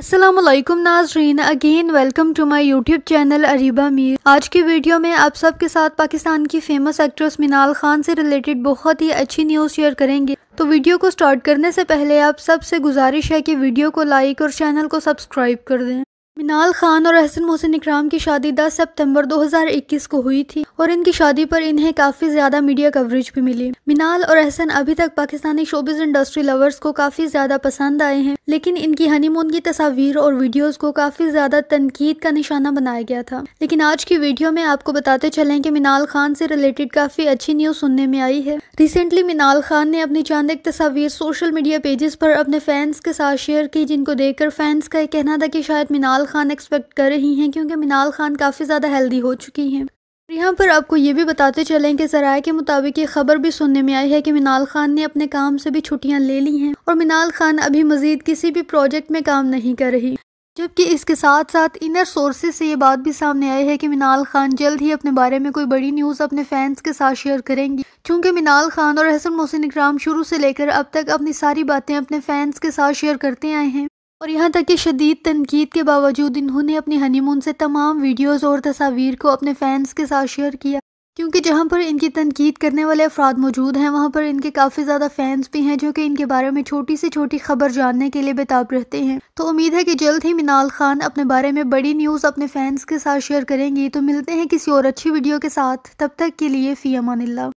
असलम नाजरीन again welcome to my YouTube channel Ariba Mir आज की वीडियो में आप सबके साथ पाकिस्तान की फेमस एक्ट्रेस मिनाल खान से रिलेटेड बहुत ही अच्छी न्यूज़ शेयर करेंगे तो वीडियो को स्टार्ट करने से पहले आप सबसे गुजारिश है कि वीडियो को लाइक और चैनल को सब्सक्राइब कर दें मिनाल खान और अहसन मोहसिन इकराम की शादी 10 सितंबर 2021 को हुई थी और इनकी शादी पर इन्हें काफ़ी ज़्यादा मीडिया कवरेज भी मिली मिनाल और अहसन अभी तक पाकिस्तानी शोबिज इंडस्ट्री लवर्स को काफ़ी ज़्यादा पसंद आए हैं लेकिन इनकी हनीमून की तस्वीर और वीडियोस को काफ़ी ज़्यादा तनकीद का निशाना बनाया गया था लेकिन आज की वीडियो में आपको बताते चलें कि मिनाल खान से रिलेटेड काफ़ी अच्छी न्यूज़ सुनने में आई है रिसेंटली मिनाल खान ने अपनी चांद एक तस्वीर सोशल मीडिया पेजेस पर अपने फैंस के साथ शेयर की जिनको देखकर फैंस का कहना था कि शायद मिनाल खान एक्सपेक्ट कर रही हैं क्योंकि मिनाल खान काफ़ी ज़्यादा हेल्दी हो चुकी हैं यहाँ पर आपको ये भी बताते चलें कि जराये के मुताबिक ये खबर भी सुनने में आई है कि मिनाल खान ने अपने काम से भी छुट्टियां ले ली हैं और मिनाल खान अभी मजीद किसी भी प्रोजेक्ट में काम नहीं कर रही जबकि इसके साथ साथ इनर सोर्सेज से ये बात भी सामने आई है कि मिनाल खान जल्द ही अपने बारे में कोई बड़ी न्यूज़ अपने फैंस के साथ शेयर करेंगी क्योंकि मिनाल खान और हसन मोहसिन इकराम शुरू से लेकर अब तक अपनी सारी बातें अपने फैंस के साथ शेयर करते आए हैं और यहाँ तक कि शदीद तनकीद के बावजूद इन्होंने अपने हनीमून से तमाम वीडियोज़ और तस्वीर को अपने फैंस के साथ शेयर किया क्योंकि जहाँ पर इनकी तनकीद करने वाले अफराद मौजूद हैं वहाँ पर इनके काफ़ी ज़्यादा फैंस भी हैं जो कि इनके बारे में छोटी से छोटी खबर जानने के लिए बेताब रहते हैं तो उम्मीद है कि जल्द ही मिनाल खान अपने बारे में बड़ी न्यूज़ अपने फैंस के साथ शेयर करेंगी तो मिलते हैं किसी और अच्छी वीडियो के साथ तब तक के लिए फ़ी अमान